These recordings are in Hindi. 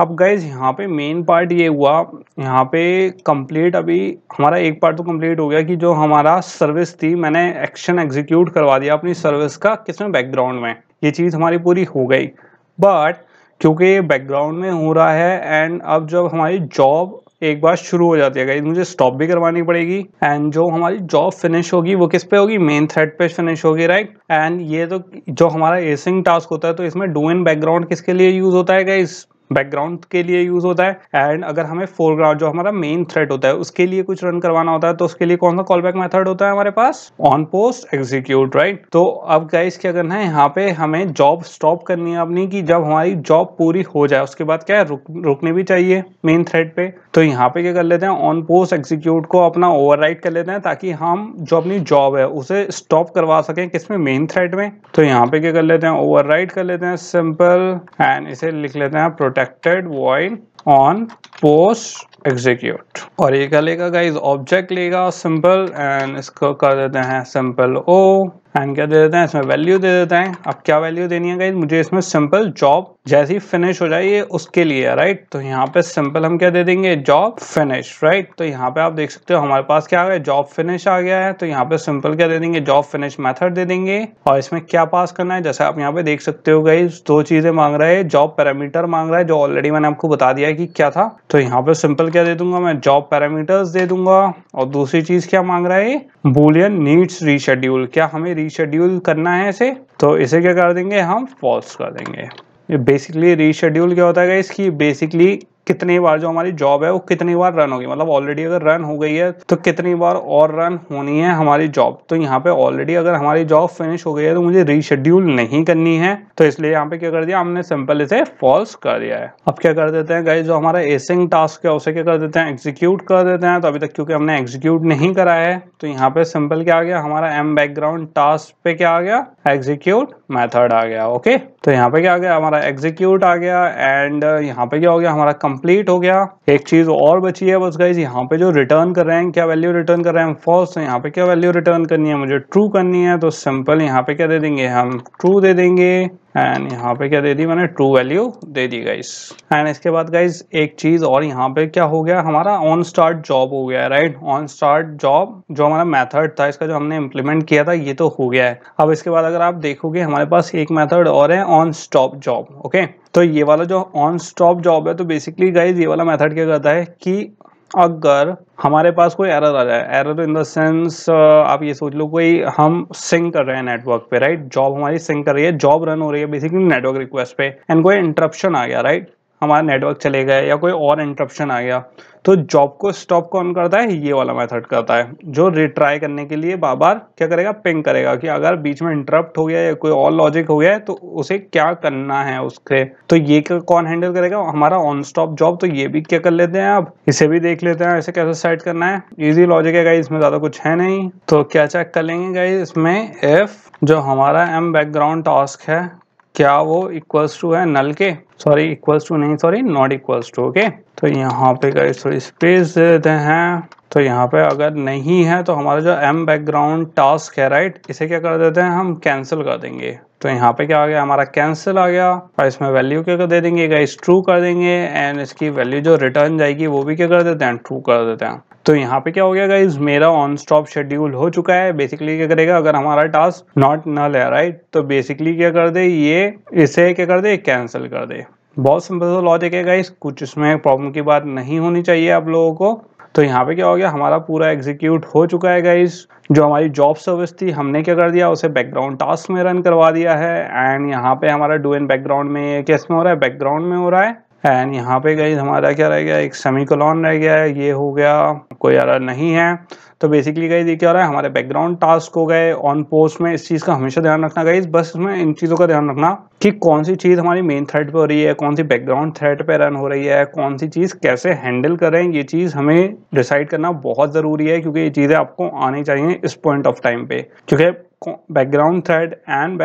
अब गए यहाँ पे मेन पार्ट ये हुआ यहाँ पे कंप्लीट अभी हमारा एक पार्ट तो कंप्लीट हो गया कि जो हमारा सर्विस थी मैंने एक्शन एग्जीक्यूट करवा दिया अपनी सर्विस का किसमें बैकग्राउंड में ये चीज़ हमारी पूरी हो गई बट क्योंकि बैकग्राउंड में हो रहा है एंड अब जब हमारी जॉब एक बार शुरू हो जाती है गाइज मुझे स्टॉप भी करवानी पड़ेगी एंड जो हमारी जॉब फिनिश होगी वो किस पे होगी मेन थ्रेड पे फिनिश होगी राइट एंड ये तो जो हमारा एसिंग टास्क होता है तो इसमें डू इन बैकग्राउंड किसके लिए यूज होता है गाइज बैकग्राउंड के लिए यूज होता है एंड अगर हमें फोरग्राउंड जो हमारा मेन थ्रेड होता है उसके लिए कुछ रन करवाना होता है तो उसके लिए कौन सा कॉल बैक मैथड होता है हमारे पास ऑन पोस्ट एग्जीक्यूट राइट तो अब गाइस क्या करना है यहाँ पे हमें जॉब स्टॉप करनी है अपनी कि जब हमारी जॉब पूरी हो जाए उसके बाद क्या है रुक, रुकनी भी चाहिए मेन थ्रेड पे तो यहाँ पे क्या कर लेते हैं ऑन पोस्ट एग्जीक्यूट को अपना ओवर कर लेते हैं ताकि हम जो अपनी जॉब है उसे स्टॉप करवा सकें किसमें मेन थ्रेड में तो यहाँ पे क्या कर लेते हैं ओवर कर लेते हैं सिंपल एंड इसे लिख लेते हैं protected void on post execute और ये क्या लेगा गाइज ऑब्जेक्ट लेगा सिंपल एंड इसको कर देते हैं सिंपल ओ एंड क्या दे देते हैं इसमें वैल्यू दे देते हैं अब क्या वैल्यू देनी है गाइज मुझे इसमें सिंपल जॉब जैसे ही फिनिश हो जाए ये उसके लिए राइट तो यहाँ पे सिंपल हम क्या दे देंगे जॉब फिनिश राइट तो यहाँ पे आप देख सकते हो हमारे पास क्या आ गया जॉब फिनिश आ गया है तो यहाँ पे सिंपल क्या दे देंगे जॉब फिनिश मेथड दे देंगे और इसमें क्या पास करना है जैसे आप यहाँ पे देख सकते हो गई दो चीजें मांग रहा है जॉब पैरामीटर मांग रहा है जो ऑलरेडी मैंने आपको बता दिया है कि क्या था तो यहाँ पे सिंपल क्या दे दूंगा मैं जॉब पैरामीटर्स दे दूंगा और दूसरी चीज क्या मांग रहा है बुलियन नीड्स रीशेड्यूल क्या हमें रीशेड्यूल करना है इसे तो इसे क्या कर देंगे हम पॉज कर देंगे बेसिकली रीशेड्यूल क्या होता है इसकी बेसिकली कितनी बार जो हमारी जॉब है वो कितनी बार रन होगी मतलब ऑलरेडी अगर रन हो गई है तो कितनी बार और रन होनी है हमारी जॉब तो यहाँ पे ऑलरेडी अगर हमारी जॉब फिनिश हो गई है तो मुझे रीशेड्यूल नहीं करनी है तो इसलिए यहाँ पे क्या कर दिया हमने सिंपल इसे फॉल्स कर दिया है अब क्या कर देते हैं गाइज जो हमारा एसिंग टास्क है उसे क्या कर देते हैं एग्जीक्यूट कर देते हैं तो अभी तक क्योंकि हमने एग्जीक्यूट नहीं करा है तो यहाँ पे सिंपल क्या आ गया हमारा एम बैकग्राउंड टास्क पे क्या आ गया एग्जीक्यूट मैथड आ गया ओके तो यहाँ पे क्या आ गया हमारा एग्जीक्यूट आ गया एंड यहाँ पे क्या हो गया हमारा कंप्लीट हो गया एक चीज और बची है बस गाइज यहाँ पे जो रिटर्न कर रहे हैं क्या वैल्यू रिटर्न कर रहे हैं फॉल्स है यहाँ पे क्या वैल्यू रिटर्न करनी है मुझे ट्रू करनी है तो सिंपल यहाँ पे क्या दे देंगे हम ट्रू दे देंगे एंड यहाँ पे क्या दे दी मैंने ट्रू वैल्यू दे दी गाइस एंड इसके बाद गाइज एक चीज और यहाँ पे क्या हो गया हमारा ऑन स्टार्ट जॉब हो गया राइट ऑन स्टार्ट जॉब जो हमारा मेथड था इसका जो हमने इम्प्लीमेंट किया था ये तो हो गया है अब इसके बाद अगर आप देखोगे हमारे पास एक मेथड और है ऑन स्टॉप जॉब ओके तो ये वाला जो ऑन स्टॉप जॉब है तो बेसिकली गाइज ये वाला मेथड क्या करता है कि अगर हमारे पास कोई एरर आ जाए एरर इन द सेंस आप ये सोच लो कोई हम सिंक कर रहे हैं नेटवर्क पे राइट जॉब हमारी सिंक कर रही है जॉब रन हो रही है बेसिकली नेटवर्क रिक्वेस्ट पे एंड कोई इंटरप्शन आ गया राइट हमारा नेटवर्क चले गए या कोई और इंटरप्शन आ गया तो जॉब को स्टॉप कौन करता है ये वाला मेथड करता है जो रिट्राई करने के लिए बार बार क्या करेगा पिंग करेगा कि अगर बीच में इंटरप्ट हो गया या कोई और लॉजिक हो गया तो उसे क्या करना है उसके तो ये कौन हैंडल करेगा हमारा ऑन स्टॉप जॉब तो ये भी क्या कर लेते हैं आप इसे भी देख लेते हैं इसे कैसे सेट करना है ईजी लॉजिक है इसमें ज्यादा कुछ है नहीं तो क्या चेक कर लेंगे गाई इसमें एफ जो हमारा एम बैकग्राउंड टास्क है क्या वो इक्वल्स टू है नल के सॉरी इक्वल्स टू नहीं sorry not equals to okay तो यहाँ पे गाइस थोड़ी स्पेस देते हैं तो यहाँ पे अगर नहीं है तो हमारा जो एम बैकग्राउंड टास्क है राइट इसे क्या कर देते हैं हम कैंसिल कर देंगे तो यहाँ पे क्या आ गया हमारा कैंसिल आ गया और इसमें वैल्यू क्या दे देंगे गाइस ट्रू कर देंगे एंड इसकी वैल्यू जो रिटर्न जाएगी वो भी क्या कर देते हैं ट्रू कर देते हैं तो यहाँ पे क्या हो गया गाइज मेरा ऑन स्टॉप शेड्यूल हो चुका है बेसिकली क्या करेगा अगर हमारा टास्क नॉट नल है राइट तो बेसिकली क्या कर दे ये इसे क्या कर दे कैंसिल कर दे बहुत सिंपल लॉजिक है गाइस कुछ इसमें प्रॉब्लम की बात नहीं होनी चाहिए आप लोगों को तो यहाँ पे क्या हो गया हमारा पूरा एग्जीक्यूट हो चुका है गाइज जो हमारी जॉब सर्विस थी हमने क्या कर दिया उसे बैकग्राउंड टास्क में रन करवा दिया है एंड यहाँ पे हमारा डू इन बैकग्राउंड में ये किस में हो रहा है बैकग्राउंड में हो रहा है एंड यहाँ पे गई हमारा क्या रह गया एक कलॉन रह गया है ये हो गया कोई एरर नहीं है तो बेसिकली गई देखिए क्या हो रहा है हमारे बैकग्राउंड टास्क हो गए ऑन पोस्ट में इस चीज़ का हमेशा ध्यान रखना गई बस इसमें इन चीज़ों का ध्यान रखना कि कौन सी चीज़ हमारी मेन थ्रेड पे हो रही है कौन सी बैकग्राउंड थ्रेड पे रन हो रही है कौन सी चीज़ कैसे हैंडल करें ये चीज़ हमें डिसाइड करना बहुत ज़रूरी है क्योंकि ये चीज़ें आपको आनी चाहिए इस पॉइंट ऑफ टाइम पे क्योंकि background thread and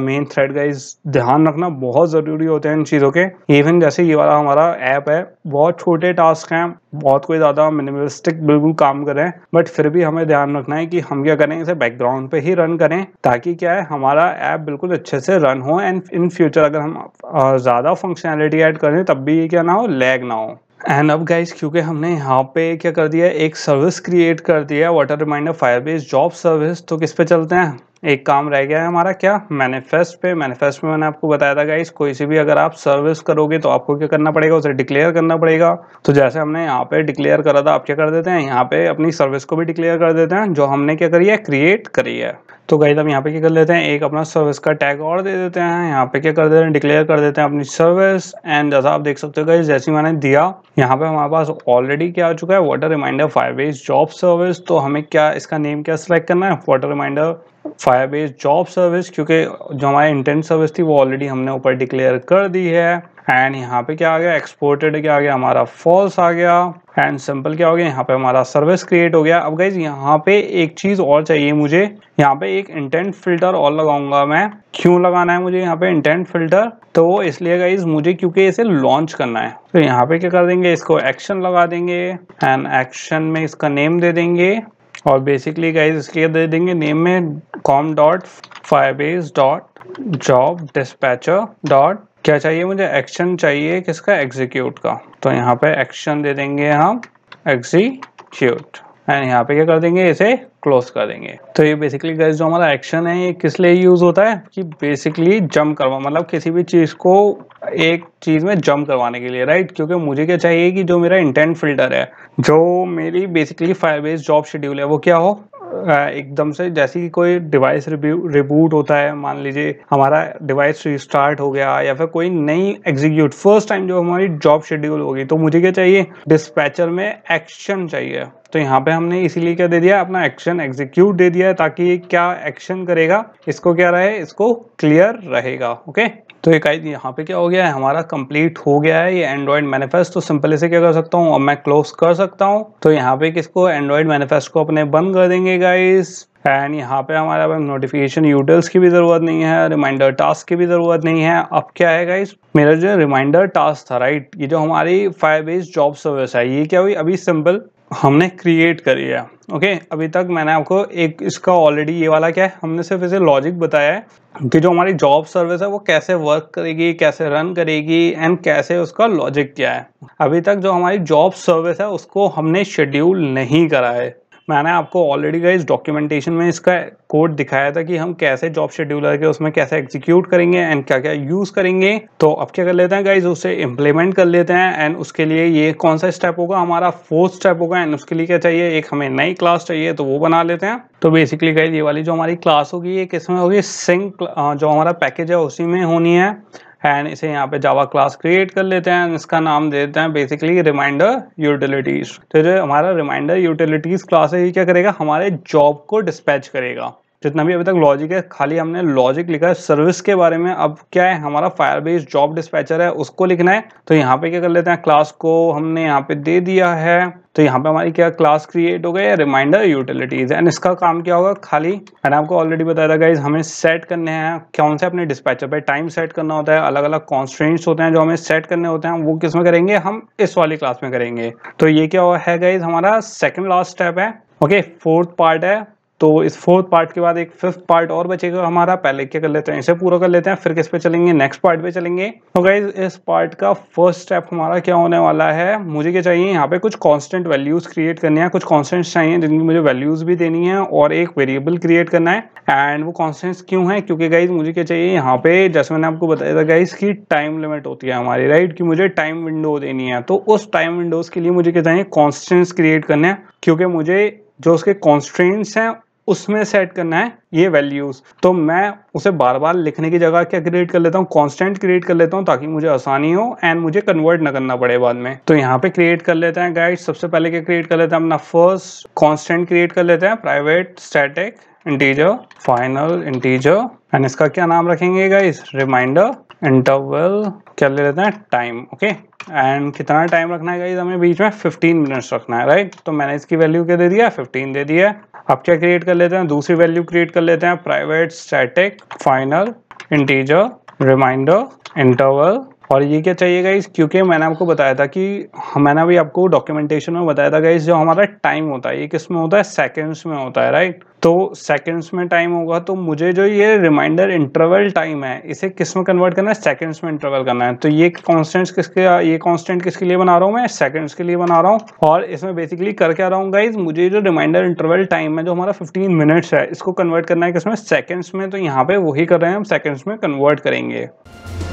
main thread का इस ध्यान रखना बहुत ज़रूरी होते हैं इन चीज़ों के इवन जैसे ये वाला हमारा ऐप है बहुत छोटे टास्क हैं बहुत कोई ज़्यादा मिनिमलिस्टिक बिल्कुल काम करें बट फिर भी हमें ध्यान रखना है कि हम क्या करें इसे बैकग्राउंड पे ही रन करें ताकि क्या है हमारा ऐप बिल्कुल अच्छे से रन हो एंड इन फ्यूचर अगर हम ज़्यादा फंक्शनैलिटी ऐड करें तब भी ये क्या ना हो लैग ना हो एंड अब गाइज क्योंकि हमने यहाँ पे क्या कर दिया एक सर्विस क्रिएट कर दिया water reminder Firebase job service तो किस पे चलते हैं एक काम रह गया है हमारा क्या मैनिफेस्ट पे मैनिफेस्ट में मैंने आपको बताया था गाइस कोई सी भी अगर आप सर्विस करोगे तो आपको क्या करना पड़ेगा उसे डिक्लेयर करना पड़ेगा तो जैसे हमने यहाँ पे डिक्लेयर करा था आप क्या कर देते हैं यहाँ पे अपनी सर्विस को भी डिक्लेयर कर देते हैं जो हमने क्या करी है क्रिएट करी है तो गाइस हम यहाँ पे क्या कर लेते हैं एक अपना सर्विस का टैग और दे देते हैं यहाँ पे क्या कर देते हैं डिक्लेयर कर देते हैं अपनी सर्विस एंड जैसा आप देख सकते हो गाइस जैसे मैंने दिया यहाँ पे हमारे पास ऑलरेडी क्या आ चुका है water reminder five ways job service तो हमें क्या इसका नेम क्या सिलेक्ट करना है water reminder Firebase job service क्योंकि जो हमारी इंटेंट सर्विस थी वो ऑलरेडी हमने ऊपर डिक्लेयर कर दी है एंड यहाँ पे क्या आ गया एक्सपोर्टेड क्या आ गया हमारा फॉल्स आ गया एंड सिंपल क्या हो गया यहाँ पे हमारा सर्विस क्रिएट हो गया अब गाइज यहाँ पे एक चीज और चाहिए मुझे यहाँ पे एक इंटेंट फिल्टर और लगाऊंगा मैं क्यों लगाना है मुझे यहाँ पे इंटेंट फिल्टर तो वो इसलिए गाइज मुझे क्योंकि इसे लॉन्च करना है तो यहाँ पे क्या कर देंगे इसको एक्शन लगा देंगे एंड एक्शन में इसका नेम दे देंगे और बेसिकली गाइज इसके दे देंगे नेम में com dot Firebase dot job dispatcher dot क्या चाहिए मुझे एक्शन चाहिए किसका एग्जीक्यूट का तो यहाँ पे एक्शन दे देंगे हम एग्जीक्यूट एंड यहाँ पे क्या कर देंगे इसे क्लोज कर देंगे तो ये बेसिकली गैस जो हमारा एक्शन है ये किस लिए यूज होता है कि बेसिकली जम करवा मतलब किसी भी चीज को एक चीज में जम करवाने के लिए राइट क्योंकि मुझे क्या चाहिए कि जो मेरा इंटेंट फिल्टर है जो मेरी basically Firebase job schedule है वो क्या हो एकदम से जैसे कि कोई डिवाइस रिबूट होता है मान लीजिए हमारा डिवाइस रिस्टार्ट हो गया या फिर कोई नई एग्जीक्यूट फर्स्ट टाइम जो हमारी जॉब शेड्यूल होगी तो मुझे क्या चाहिए डिस्पैचर में एक्शन चाहिए तो यहाँ पे हमने इसीलिए क्या दे दिया अपना एक्शन एग्जीक्यूट दे दिया है ताकि क्या एक्शन करेगा इसको क्या रहे इसको क्लियर रहेगा ओके तो ये यहाँ पे क्या हो गया है हमारा कंप्लीट हो गया है ये एंड्रॉइड मैनिफेस्ट तो सिंपली से क्या कर सकता हूँ अब मैं क्लोज कर सकता हूँ तो यहाँ पे किसको एंड्रॉइड मैनिफेस्ट को अपने बंद कर देंगे गाइज एंड यहाँ पे हमारे पास नोटिफिकेशन यूटेल्स की भी ज़रूरत नहीं है रिमाइंडर टास्क की भी ज़रूरत नहीं है अब क्या है गाइज मेरा जो रिमाइंडर टास्क था राइट ये जो हमारी फायर बेस्ड जॉब सर्विस है ये क्या हुई अभी सिंपल हमने क्रिएट करी है ओके अभी तक मैंने आपको एक इसका ऑलरेडी ये वाला क्या है हमने सिर्फ इसे लॉजिक बताया है कि जो हमारी जॉब सर्विस है वो कैसे वर्क करेगी कैसे रन करेगी एंड कैसे उसका लॉजिक क्या है अभी तक जो हमारी जॉब सर्विस है उसको हमने शेड्यूल नहीं करा है मैंने आपको ऑलरेडी गाइज डॉक्यूमेंटेशन में इसका कोड दिखाया था कि हम कैसे जॉब शेड्यूलर के उसमें कैसे एग्जीक्यूट करेंगे एंड क्या क्या यूज करेंगे तो अब क्या कर लेते हैं गाइज उसे इम्प्लीमेंट कर लेते हैं एंड उसके लिए ये कौन सा स्टेप होगा हमारा फोर्थ स्टेप होगा एंड उसके लिए क्या चाहिए एक हमें नई क्लास चाहिए तो वो बना लेते हैं तो बेसिकली गाइज ये वाली जो हमारी क्लास होगी ये किसमें होगी सिंक जो हमारा पैकेज है उसी में होनी है एंड इसे यहाँ पे जावा क्लास क्रिएट कर लेते हैं इसका नाम दे देते हैं बेसिकली रिमाइंडर यूटिलिटीज तो जो हमारा रिमाइंडर यूटिलिटीज क्लास है ये क्या करेगा हमारे जॉब को डिस्पैच करेगा जितना भी अभी तक लॉजिक है खाली हमने लॉजिक लिखा है सर्विस के बारे में अब क्या है हमारा फायर बेस जॉब डिस्पैचर है उसको लिखना है तो यहाँ पे क्या कर लेते हैं क्लास को हमने यहाँ पे दे दिया है तो यहाँ पे हमारी क्या क्लास क्रिएट हो गई रिमाइंडर यूटिलिटीज एंड इसका काम क्या होगा खाली मैंने आपको ऑलरेडी बताया था गाइज हमें सेट करने हैं कौन से अपने डिस्पैचर पे टाइम सेट करना होता है अलग अलग कॉन्स्टेंट्स होते हैं जो हमें सेट करने होते हैं वो किस में करेंगे हम इस वाली क्लास में करेंगे तो ये क्या है गाइज हमारा सेकेंड लास्ट स्टेप है ओके फोर्थ पार्ट है तो इस फोर्थ पार्ट के बाद एक फिफ्थ पार्ट और बचेगा हमारा पहले क्या कर लेते हैं इसे पूरा कर लेते हैं फिर किस पे चलेंगे नेक्स्ट पार्ट पे चलेंगे तो गाइज इस पार्ट का फर्स्ट स्टेप हमारा क्या होने वाला है मुझे क्या चाहिए यहाँ पे कुछ कॉन्स्टेंट वैल्यूज क्रिएट करने हैं कुछ कॉन्स्टेंट्स चाहिए जिनकी मुझे वैल्यूज भी देनी है और एक वेरिएबल क्रिएट करना है एंड वो कॉन्स्टेंट क्यों है क्योंकि गाइज मुझे क्या चाहिए यहाँ पे जैसे मैंने आपको बताया था गाइज की टाइम लिमिट होती है हमारी राइट की मुझे टाइम विंडो देनी है तो उस टाइम विंडोज के लिए मुझे क्या चाहिए कॉन्स्टेंट्स क्रिएट करने हैं क्योंकि मुझे जो उसके कॉन्स्टेंट्स हैं उसमें सेट करना है ये वैल्यूज तो मैं उसे बार बार लिखने की जगह क्या क्रिएट कर लेता हूँ कांस्टेंट क्रिएट कर लेता हूँ ताकि मुझे आसानी हो एंड मुझे कन्वर्ट ना करना पड़े बाद में तो यहाँ पे क्रिएट कर लेते हैं गाइड सबसे पहले क्या क्रिएट कर लेते हैं अपना फर्स्ट कॉन्स्टेंट क्रिएट कर लेते हैं private static integer final integer and इसका क्या नाम रखेंगे गाइड रिमाइंडर इंटरवल क्या ले लेते हैं टाइम ओके एंड कितना टाइम रखना है गाइज हमें बीच में 15 मिनट्स रखना है राइट right? तो मैंने इसकी वैल्यू क्या दे दिया 15 दे दिया अब क्या क्रिएट कर लेते हैं दूसरी वैल्यू क्रिएट कर लेते हैं private static final integer reminder interval और ये क्या चाहिए गाइज क्योंकि मैंने आपको बताया था कि मैंने अभी आपको डॉक्यूमेंटेशन में बताया था गाइज जो हमारा टाइम होता है ये किस में होता है सेकेंड्स में होता है राइट तो सेकेंड्स में टाइम होगा तो मुझे जो ये रिमाइंडर इंटरवल टाइम है इसे किस में कन्वर्ट करना है सेकेंड्स में इंटरवल करना है तो ये कॉन्स्टेंट्स किसके ये कॉन्स्टेंट किसके लिए बना रहा हूँ मैं सेकेंड्स के लिए बना रहा हूँ और इसमें बेसिकली कर क्या रहा हूँ गाइज मुझे जो रिमाइंडर इंटरवल टाइम है जो हमारा फिफ्टीन मिनट्स है इसको कन्वर्ट करना है किसमें सेकेंड्स में तो यहाँ पे वही कर रहे हैं हम सेकेंड्स में कन्वर्ट करेंगे